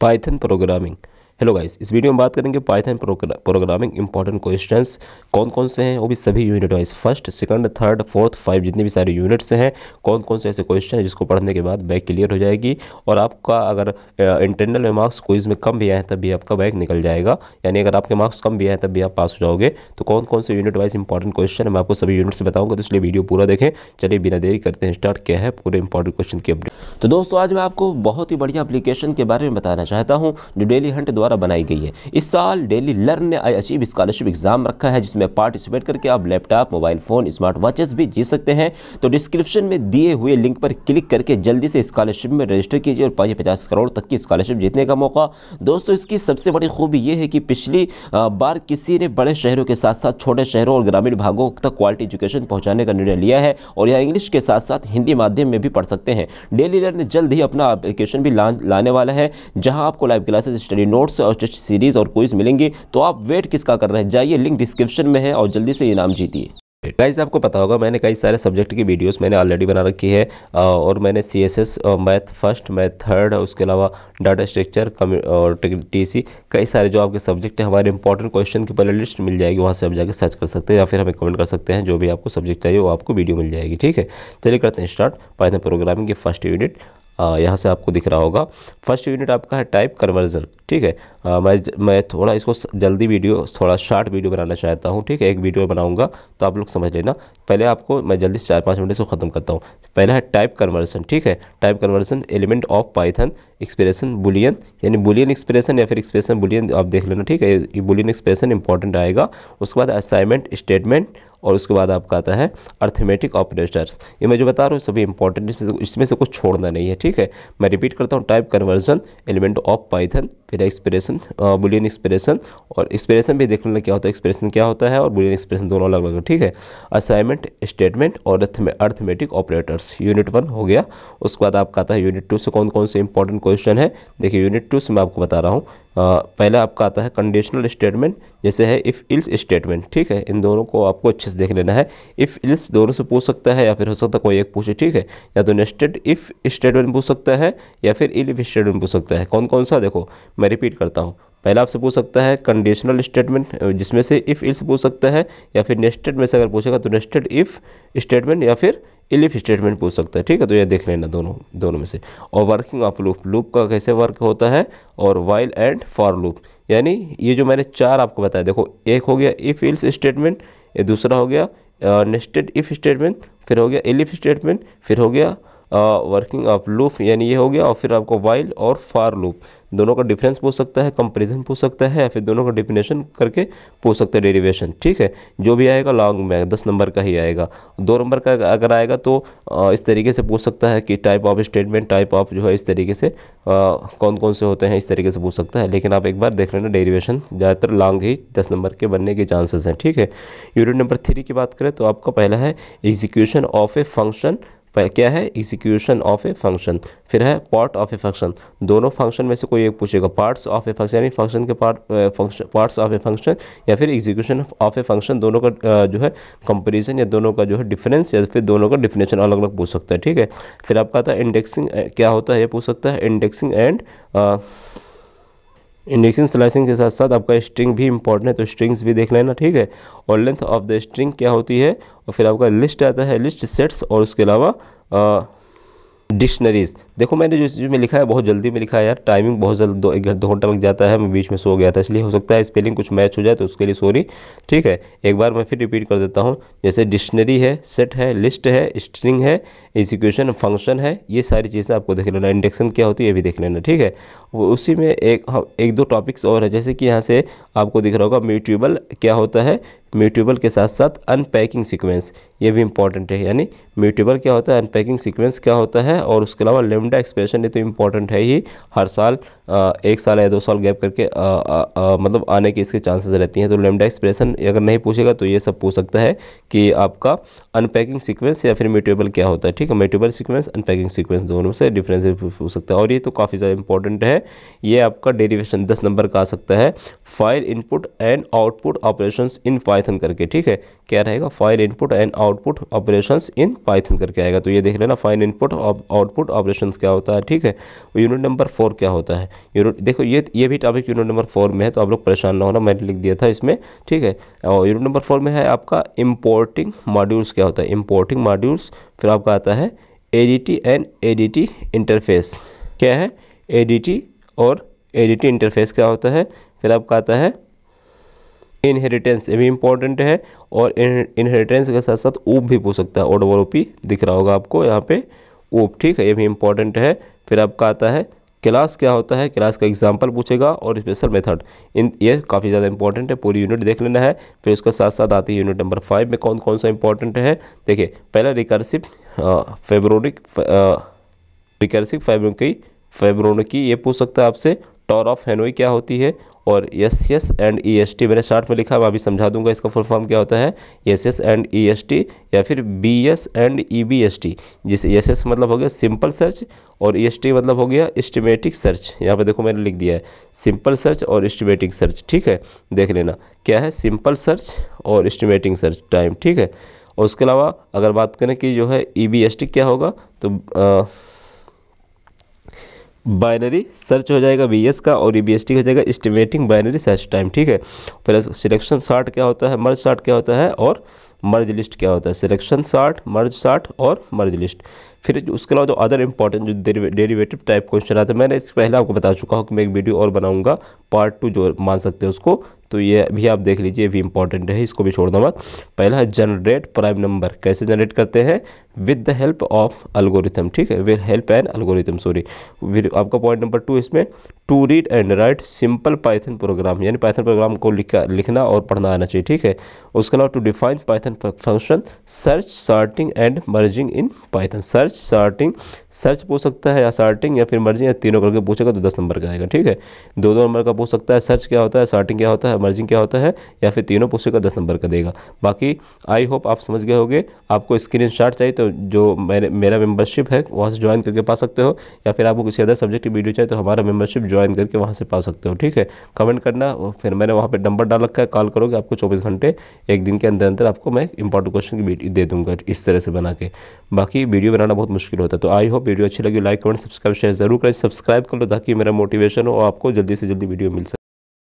Python programming hello guys इस video में बात करेंगे पाइथन प्रोग्रामिंग इंपॉर्टेंट क्वेश्चंस कौन कौन से हैं वो भी सभी unit wise first second third fourth five जितने भी सारे यूनिट्स हैं कौन कौन से ऐसे क्वेश्चन हैं जिसको पढ़ने के बाद बैक क्लियर हो जाएगी और आपका अगर इंटरनल में मार्क्स क्विज में कम भी आए तब भी आपका बैक निकल जाएगा यानी अगर आपके मार्क्स कम भी आए तब भी आप पास हो जाओगे तो कौन कौन से यूनिट वाइज इंपॉर्टेंट क्वेश्चन मैं आपको सभी यूनिट्स बताऊँगा बताऊंगा तो इसलिए वीडियो पूरा देखें चलिए बिना देरी करते हैं स्टार्ट क्या है पूरे इंपॉर्टेंट क्वेश्चन की अपडेट तो दोस्तों आज मैं आपको बहुत ही बढ़िया अपलीकेशन के बारे में बताना चाहता हूँ जो डेली हंट द्वारा द्वारा बनाई गई है इस साल डेली लर्न ने आई अचीव स्कॉलरशिप एग्जाम रखा है जिसमें पार्टिसिपेट करके आप laptop mobile phone smart watches भी जीत सकते हैं तो डिस्क्रिप्शन में दिए हुए लिंक पर क्लिक करके जल्दी से स्कॉलरशिप में रजिस्टर कीजिए और पाँच पचास करोड़ तक की स्कॉलरशिप जीतने का मौका दोस्तों इसकी सबसे बड़ी खूबी यह है कि पिछली बार किसी ने बड़े शहरों के साथ साथ छोटे शहरों और ग्रामीण भागों तक क्वालिटी एजुकेशन पहुंचाने का निर्णय लिया है और यह इंग्लिश के साथ साथ हिंदी माध्यम में भी पढ़ सकते हैं डेली लर्न जल्द ही अपना एप्लीकेशन भी लाने वाला है जहाँ आपको live classes study notes books और टेस्ट सीरीज और क्विज मिलेंगे तो आप वेट किसका कर रहे हैं जाइए लिंक डिस्क्रिप्शन में है और जल्दी से इनाम जीतिए गाइज आपको पता होगा मैंने कई सारे सब्जेक्ट की वीडियोस मैंने ऑलरेडी बना रखी है और मैंने C S S math first math third उसके अलावा डाटा स्ट्रक्चर और टी सी कई सारे जो आपके सब्जेक्ट हैं हमारे इंपॉर्टेंट क्वेश्चन की पहले लिस्ट मिल जाएगी वहाँ से आप जाकर सर्च कर सकते हैं या फिर हमें कमेंट कर सकते हैं जो भी आपको सब्जेक्ट चाहिए वो आपको वीडियो मिल जाएगी ठीक है चलिए करते हैं स्टार्ट पाइथन प्रोग्रामिंग की फर्स्ट यूनिट यहाँ से आपको दिख रहा होगा फर्स्ट यूनिट आपका है टाइप कन्वर्जन ठीक है आ, मैं मैं थोड़ा इसको जल्दी वीडियो थोड़ा शार्ट वीडियो बनाना चाहता हूँ ठीक है एक वीडियो बनाऊँगा तो आप लोग समझ लेना पहले आपको मैं जल्दी से चार पाँच मिनट इसको ख़त्म करता हूँ पहला है टाइप कन्वर्जन ठीक है type conversion element of Python expression Boolean यानी बुलियन एक्सप्रेशन या फिर एक्सप्रेशन बुलियन आप देख लेना ठीक है ये बुलियन एक्सप्रेशन इंपॉर्टेंट आएगा उसके बाद असाइनमेंट स्टेटमेंट और उसके बाद आपका आता है अर्थमेटिक ऑपरेटर्स ये मैं जो बता रहा हूँ सभी इंपॉर्टेंट इसमें से कुछ छोड़ना नहीं है ठीक है मैं रिपीट करता हूँ type conversion element of Python फिर एक्सप्रेशन बुलियन एक्सप्रेशन और एक्सप्रेशन भी देखने लगे क्या होता है एक्सप्रेशन क्या होता है और बुलियन एक्सप्रेशन दोनों अलग अलग ठीक है असाइनमेंट स्टेटमेंट और अर्थमेटिक ऑपरेटर्स यूनिट वन हो गया उसके बाद आपका आता है यूनिट टू से कौन कौन से इंपॉर्टेंट क्वेश्चन है देखिए यूनिट टू से मैं आपको बता रहा हूँ पहला आपका आता है कंडीशनल स्टेटमेंट जैसे है इफ़ इल्स स्टेटमेंट ठीक है इन दोनों को आपको अच्छे से देख लेना है इफ़ इल्स दोनों से पूछ सकता है या फिर हो सकता है कोई एक पूछे ठीक है या तो नेस्टेड इफ़ स्टेटमेंट पूछ सकता है या फिर इल इफ स्टेटमेंट पूछ सकता है कौन कौन सा देखो मैं रिपीट करता हूँ पहला आपसे पूछ सकता है कंडीशनल स्टेटमेंट जिसमें से इफ़ इल्स पूछ सकता है या फिर नेस्टेड में से अगर पूछेगा तो नेस्टेड इफ़ स्टेटमेंट या फिर इलिफ स्टेटमेंट पूछ सकता है ठीक है तो यह देख लेना दोनों दोनों में से और वर्किंग ऑफ लूप लूप का कैसे वर्क होता है और वाइल एंड फॉर लूप यानी ये जो मैंने चार आपको बताया देखो एक हो गया इफ इल्स स्टेटमेंट ये दूसरा हो गया नेस्टेड इफ स्टेटमेंट फिर हो गया इलिफ स्टेटमेंट फिर हो गया वर्किंग ऑफ लूप यानी ये हो गया और फिर आपको वाइल और फार लूप दोनों का डिफरेंस पूछ सकता है कंपेरिजन पूछ सकता है या फिर दोनों का डिफिनेशन करके पूछ सकता है डेरिवेशन ठीक है जो भी आएगा लॉन्ग में दस नंबर का ही आएगा दो नंबर का अगर आएगा तो इस तरीके से पूछ सकता है कि type of statement type of जो है इस तरीके से कौन कौन से होते हैं इस तरीके से पूछ सकता है लेकिन आप एक बार देख लेना डेरीवेशन ज़्यादातर लॉन्ग ही दस नंबर के बनने के चांसेस हैं ठीक है यूनिट नंबर थ्री की बात करें तो आपका पहला है एग्जीक्यूशन ऑफ ए फंक्शन क्या है एग्जीक्यूशन ऑफ ए फंक्शन फिर है पार्ट ऑफ ए फंक्शन दोनों फंक्शन में से कोई एक पूछेगा पार्ट्स ऑफ ए फंक्शन यानी फंक्शन के part function parts of a function या फिर एग्जीक्यूशन ऑफ ए फंक्शन दोनों का जो है कंपेरिजन या दोनों का जो है डिफरेंस या फिर दोनों का डिफिनेशन अलग अलग पूछ सकता है ठीक है फिर आपका आता है इंडेक्सिंग क्या होता है ये पूछ सकता है इंडेक्सिंग एंड इंडक्शन स्लाइसिंग के साथ साथ आपका स्ट्रिंग भी इंपॉर्टेंट है तो स्ट्रिंग्स भी देख लेना ठीक है और लेंथ ऑफ द स्ट्रिंग क्या होती है और फिर आपका लिस्ट आता है लिस्ट सेट्स और उसके अलावा डिक्शनरीज़ देखो मैंने जो चीज़ में लिखा है बहुत जल्दी में लिखा है यार टाइमिंग बहुत जल्द दो एक दो घंटा लग जाता है मैं बीच में सो गया था इसलिए हो सकता है स्पेलिंग कुछ मैच हो जाए तो उसके लिए सॉरी ठीक है एक बार मैं फिर रिपीट कर देता हूँ जैसे डिक्शनरी है सेट है लिस्ट है स्ट्रिंग है एसिक्यूशन फंक्शन है ये सारी चीज़ें आपको देख लेना इंडक्शन क्या होती है ये भी देख लेना ठीक है उसी में एक हाँ, एक दो टॉपिक्स और है जैसे कि यहाँ से आपको दिख रहा होगा म्यूटेबल क्या होता है म्यूटेबल के साथ साथ अनपैकिंग सीक्वेंस ये भी इंपॉर्टेंट है यानी म्यूटेबल क्या होता है अनपैकिंग सीक्वेंस क्या होता है है और उसके अलावा लेमडा एक्सप्रेशन ये तो इम्पोर्टेंट है ही हर साल एक साल या दो साल गैप करके आ, आ, आ, मतलब आने के इसके चांसेस रहती हैं तो लेमडा एक्सप्रेशन अगर नहीं पूछेगा तो ये सब पूछ सकता है कि आपका अनपैकिंग सीक्वेंस या फिर म्यूटेबल क्या होता है ठीक है म्यूटेबल सीक्वेंस अनपैकिंग सीक्वेंस दोनों से डिफरेंस पूछ सकता है और ये तो काफ़ी ज़्यादा इंपॉर्टेंट है ये आपका डेरीवेशन दस नंबर का आ सकता है file input and output operation in Python करके ठीक है क्या रहेगा file input and output operation in Python करके आएगा तो ये देख लेना फाइल इनपुट आउटपुट ऑपरेशन क्या होता है ठीक है यूनिट नंबर फोर क्या होता है यूनिट देखो ये ये भी टॉपिक यूनिट नंबर फोर में है तो आप लोग परेशान ना होना मैंने लिख दिया था इसमें ठीक है और यूनिट नंबर फोर में है आपका इम्पोर्टिंग मॉड्यूल्स क्या होता है इम्पोर्टिंग मॉड्यूल्स फिर आपका आता है एडीटी एंड एडीटी इंटरफेस क्या है एडीटी और एडीटी इंटरफेस क्या होता है फिर आपका आता है इनहेरिटेंस ये भी इम्पोर्टेंट है और इनहेरिटेंस के साथ साथ ऊप भी पूछ सकता है ओडवर ओपी दिख रहा होगा आपको यहाँ पे ओप ठीक है ये भी इंपॉर्टेंट है फिर आपका आता है क्लास क्या होता है क्लास का एग्जाम्पल पूछेगा और स्पेशल मेथड इन ये काफ़ी ज़्यादा इंपॉर्टेंट है पूरी यूनिट देख लेना है फिर उसके साथ साथ आती है यूनिट नंबर फाइव में कौन कौन सा इंपॉर्टेंट है देखिए पहला रिकर्सिव फेब्रोनिक रिकर्सिव फेब्रोकी की ये पूछ सकता है आपसे टॉर ऑफ हेनोई क्या होती है और S S and E S T मैंने शार्ट में लिखा मैं अभी समझा दूंगा इसका फुल फॉर्म क्या होता है S S and E S T या फिर B S and E B S T जिसे एस एस मतलब हो गया सिंपल सर्च और ई एस टी मतलब हो गया इस्टीमेटिक सर्च यहाँ पर देखो मैंने लिख दिया है सिंपल सर्च और इस्टीमेटिक सर्च ठीक है देख लेना क्या है सिंपल सर्च और इस्टीमेटिंग सर्च टाइम ठीक है और उसके अलावा अगर बात करें कि जो है ई बी एस टी क्या होगा तो आ, बाइनरी सर्च हो जाएगा बी का और ई बी हो जाएगा एस्टिमेटिंग बाइनरी सर्च टाइम ठीक है फिर सिलेक्शन शार्ट क्या होता है मर्ज शार्ट क्या होता है और मर्ज लिस्ट क्या होता है सिलेक्शन शार्ट मर्ज शार्ट और मर्ज लिस्ट फिर उसके अलावा जो अदर इंपॉर्टेंट जो डेरिवेटिव टाइप क्वेश्चन आता है मैंने इससे पहले आपको बता चुका हूँ कि मैं एक वीडियो और बनाऊंगा पार्ट टू जो मान सकते हैं उसको तो ये भी आप देख लीजिए भी इंपॉर्टेंट है इसको भी छोड़ना मत पहला है जनरेट प्राइम नंबर कैसे जनरेट करते हैं with the help of algorithm ठीक है with help an algorithm sorry आपका पॉइंट नंबर टू इसमें to read and write simple Python program यानी पाइथन प्रोग्राम को लिखा लिखना और पढ़ना आना चाहिए ठीक है उसके अलावा to define Python function search sorting and merging in Python search sorting search पूछ सकता है या सार्टिंग या फिर मर्जिंग या तीनों करके पूछेगा तो दस नंबर का आएगा ठीक है दो दो नंबर का पूछ सकता है सर्च क्या होता है सार्टिंग क्या होता है मर्जिंग क्या होता है या फिर तीनों पूछेगा दस नंबर का देगा बाकी आई होप आप समझ गए होंगे आपको स्क्रीन चाहिए तो तो जो मेरे मेरा मेंबरशिप है वहाँ से ज्वाइन करके पा सकते हो या फिर आपको किसी अदर सब्जेक्ट की वीडियो चाहिए तो हमारा मेंबरशिप ज्वाइन करके वहाँ से पा सकते हो ठीक है कमेंट करना फिर मैंने वहाँ पर नंबर डाल रखा है कॉल करोगे आपको चौबीस घंटे एक दिन के अंदर अंदर आपको मैं इंपॉर्टेंट क्वेश्चन की दे दूंगा इस तरह से बना के बाकी वीडियो बनाना बहुत मुश्किल होता है तो आई होप वीडियो अच्छी लगी लाइक कमेंट सब्सक्राइब शेयर जरूर करें सब्सक्राइब कर लो ताकि मेरा मोटिवेशन हो आपको जल्दी से जल्दी वीडियो मिल सके